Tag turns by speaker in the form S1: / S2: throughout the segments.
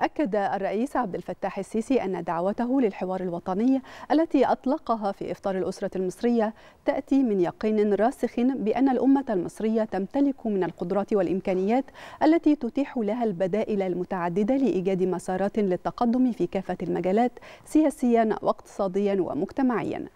S1: أكد الرئيس عبد الفتاح السيسي أن دعوته للحوار الوطني التي أطلقها في إفطار الأسرة المصرية تأتي من يقين راسخ بأن الأمة المصرية تمتلك من القدرات والإمكانيات التي تتيح لها البدائل المتعددة لإيجاد مسارات للتقدم في كافة المجالات سياسيا واقتصاديا ومجتمعيا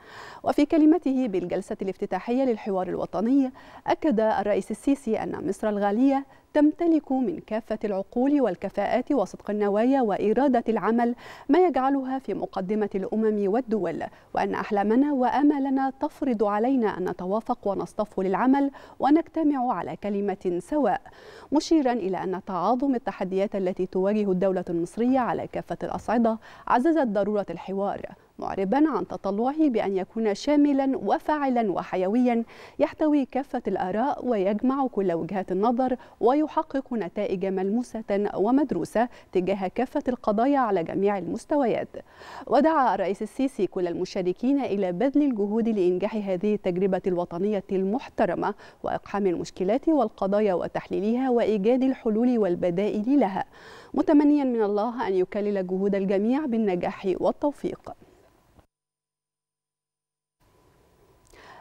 S1: وفي كلمته بالجلسة الافتتاحية للحوار الوطني أكد الرئيس السيسي أن مصر الغالية تمتلك من كافة العقول والكفاءات وصدق النوايا وإرادة العمل ما يجعلها في مقدمة الأمم والدول وأن أحلامنا وآمالنا تفرض علينا أن نتوافق ونصطف للعمل ونجتمع على كلمة سواء مشيرا إلى أن تعاظم التحديات التي تواجه الدولة المصرية على كافة الأصعدة عززت ضرورة الحوار معربا عن تطلعه بأن يكون شاملا وفاعلا وحيويا يحتوي كافة الآراء ويجمع كل وجهات النظر ويحقق نتائج ملموسة ومدروسة تجاه كافة القضايا على جميع المستويات ودعا الرئيس السيسي كل المشاركين إلى بذل الجهود لإنجاح هذه التجربة الوطنية المحترمة وإقحام المشكلات والقضايا وتحليلها وإيجاد الحلول والبدائل لها متمنيا من الله أن يكلل جهود الجميع بالنجاح والتوفيق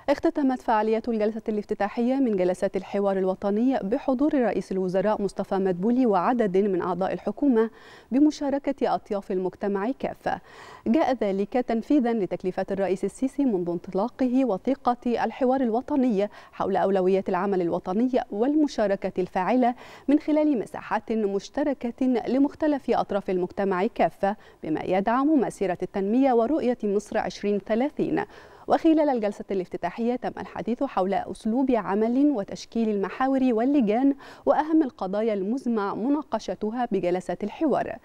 S1: اختتمت فعالية الجلسة الافتتاحية من جلسات الحوار الوطني بحضور رئيس الوزراء مصطفى مدبولي وعدد من أعضاء الحكومة بمشاركة أطياف المجتمع كافة جاء ذلك تنفيذا لتكليفات الرئيس السيسي منذ انطلاقه وثيقة الحوار الوطني حول أولويات العمل الوطني والمشاركة الفاعلة من خلال مساحات مشتركة لمختلف أطراف المجتمع كافة بما يدعم مسيرة التنمية ورؤية مصر 2030 وخلال الجلسة الافتتاحية تم الحديث حول أسلوب عمل وتشكيل المحاور واللجان وأهم القضايا المزمع مناقشتها بجلسات الحوار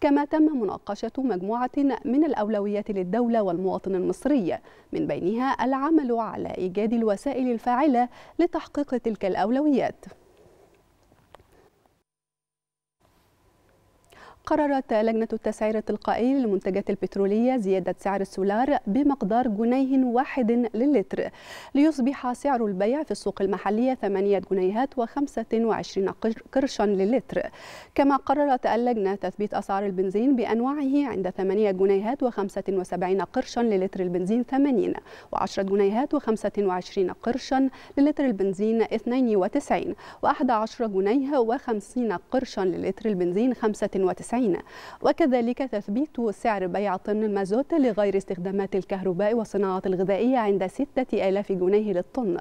S1: كما تم مناقشة مجموعة من الأولويات للدولة والمواطن المصري من بينها العمل على إيجاد الوسائل الفاعلة لتحقيق تلك الأولويات قررت لجنة التسعير التلقائي للمنتجات البترولية زيادة سعر السولار بمقدار جنيه واحد للتر ليصبح سعر البيع في السوق المحلية 8 جنيهات و25 قرشا للتر كما قررت اللجنة تثبيت أسعار البنزين بأنواعه عند 8 جنيهات و75 قرشا للتر البنزين 80 و10 جنيهات و25 قرشا للتر البنزين 92 و11 جنيه و50 قرشا للتر البنزين 95 1990 وكذلك تثبيت سعر بيع طن المازوت لغير استخدامات الكهرباء والصناعات الغذائية عند 6000 جنيه للطن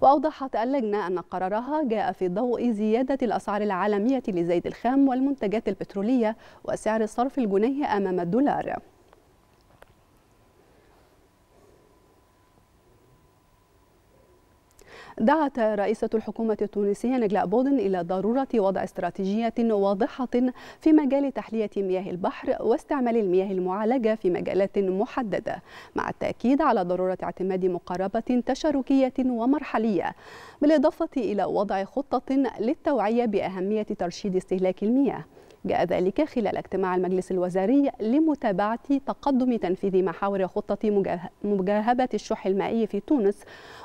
S1: وأوضحت اللجنة أن قرارها جاء في ضوء زيادة الأسعار العالمية لزيت الخام والمنتجات البترولية وسعر صرف الجنيه أمام الدولار دعت رئيسة الحكومة التونسية نجلاء بودن إلى ضرورة وضع استراتيجية واضحة في مجال تحلية مياه البحر واستعمال المياه المعالجة في مجالات محددة مع التأكيد على ضرورة اعتماد مقاربة تشاركية ومرحلية بالإضافة إلى وضع خطة للتوعية بأهمية ترشيد استهلاك المياه جاء ذلك خلال اجتماع المجلس الوزاري لمتابعة تقدم تنفيذ محاور خطة مجاهبة الشح المائي في تونس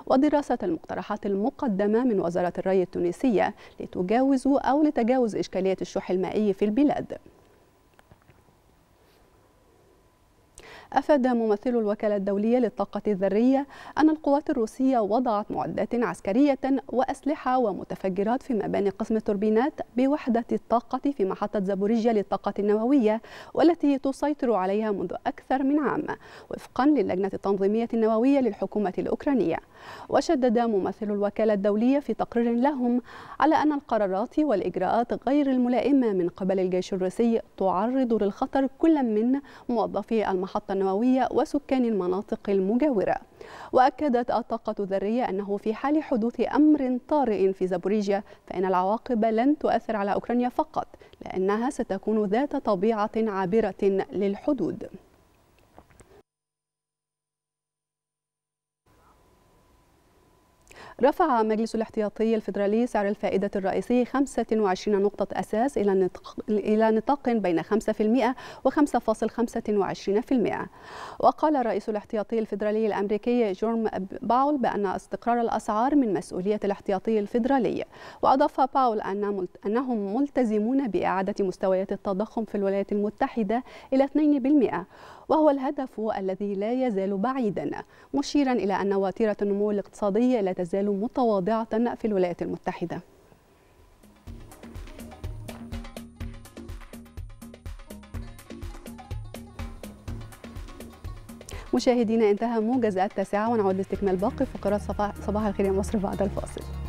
S1: ودراسة المقترحات المقدمة من وزارة الري التونسية لتجاوز أو لتجاوز إشكالية الشح المائي في البلاد أفاد ممثل الوكالة الدولية للطاقة الذرية أن القوات الروسية وضعت معدات عسكرية وأسلحة ومتفجرات في مباني قسم التوربينات بوحدة الطاقة في محطة زابوريجيا للطاقة النووية والتي تسيطر عليها منذ أكثر من عام وفقا للجنة التنظيمية النووية للحكومة الأوكرانية وشدد ممثل الوكالة الدولية في تقرير لهم على أن القرارات والإجراءات غير الملائمة من قبل الجيش الروسي تعرض للخطر كل من موظفي المحطة النووية وسكان المناطق المجاورة وأكدت الطاقة الذرية أنه في حال حدوث أمر طارئ في زابوريجيا فإن العواقب لن تؤثر على أوكرانيا فقط لأنها ستكون ذات طبيعة عابرة للحدود رفع مجلس الاحتياطي الفيدرالي سعر الفائدة الرئيسي 25 نقطة أساس إلى نطاق, إلى نطاق بين 5% و5.25% وقال رئيس الاحتياطي الفيدرالي الأمريكي جورم باول بأن استقرار الأسعار من مسؤولية الاحتياطي الفيدرالي وأضاف باول أن أنهم ملتزمون بإعادة مستويات التضخم في الولايات المتحدة إلى 2% وهو الهدف الذي لا يزال بعيدا مشيرا إلى أن وتيرة النمو الاقتصادي لا تزال متواضعة في الولايات المتحدة مشاهدينا انتهى موجز التاسعة ونعود لاستكمال باقي فقرات صباح الخير يا مصر بعد الفاصل